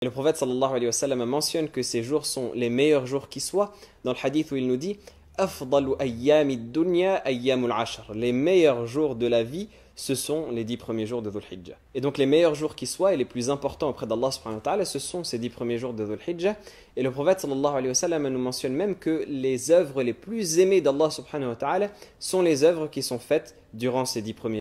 Et le prophète sallallahu alayhi wa sallam mentionne que ces jours sont les meilleurs jours qui soient dans le hadith où il nous dit les meilleurs jours de la vie, ce sont les dix premiers jours de Dhul Et donc les meilleurs jours qui soient et les plus importants auprès d'Allah subhanahu wa ta'ala, ce sont ces dix premiers jours de Dhul Et le prophète sallallahu alayhi wa sallam nous mentionne même que les œuvres les plus aimées d'Allah subhanahu wa ta'ala sont les œuvres qui sont faites durant ces dix premiers